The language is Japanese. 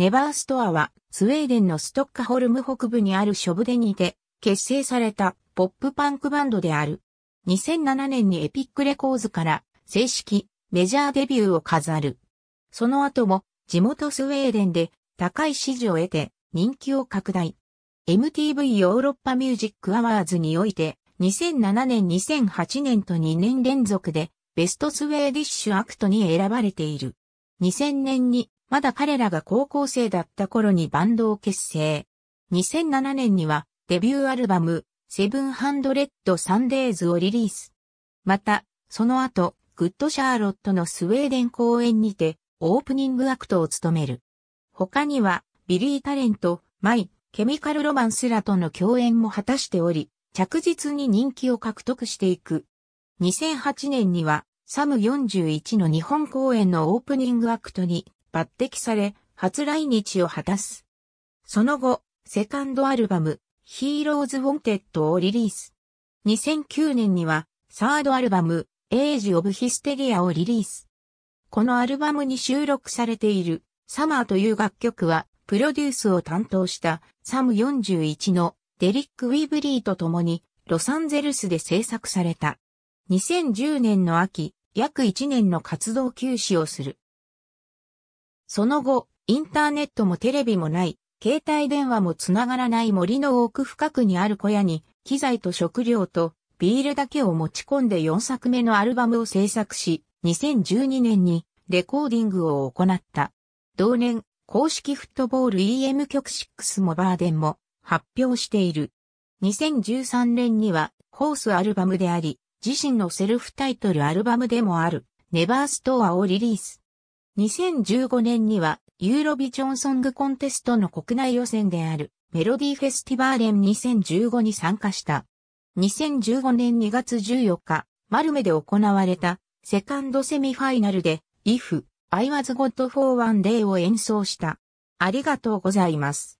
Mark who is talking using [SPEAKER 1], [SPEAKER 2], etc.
[SPEAKER 1] ネバーストアは、スウェーデンのストッカホルム北部にあるショブデにて、結成されたポップパンクバンドである。2007年にエピックレコーズから正式メジャーデビューを飾る。その後も地元スウェーデンで高い支持を得て人気を拡大。MTV ヨーロッパミュージックアワーズにおいて2007年2008年と2年連続でベストスウェーディッシュアクトに選ばれている。2000年にまだ彼らが高校生だった頃にバンドを結成。2007年にはデビューアルバム、セブンハンドレッドサンデーズをリリース。また、その後、グッドシャーロットのスウェーデン公演にて、オープニングアクトを務める。他には、ビリー・タレント、マイ、ケミカル・ロマンスらとの共演も果たしており、着実に人気を獲得していく。2008年には、サム41の日本公演のオープニングアクトに抜擢され、初来日を果たす。その後、セカンドアルバム、Heroes Wanted をリリース。2009年には、サードアルバム、Age of Hysteria をリリース。このアルバムに収録されている、サマーという楽曲は、プロデュースを担当したサム41のデリック・ウィブリーと共にロサンゼルスで制作された。2010年の秋、約1年の活動休止をする。その後、インターネットもテレビもない、携帯電話もつながらない森の奥深くにある小屋に、機材と食料とビールだけを持ち込んで4作目のアルバムを制作し、2012年にレコーディングを行った。同年、公式フットボール EM 曲6もバーデンも発表している。2013年にはホースアルバムであり、自身のセルフタイトルアルバムでもある、ネバーストアをリリース。2015年にはユーロビジョンソングコンテストの国内予選であるメロディフェスティバーレン2015に参加した。2015年2月14日、マルメで行われたセカンドセミファイナルで If I was God for one day を演奏した。ありがとうございます。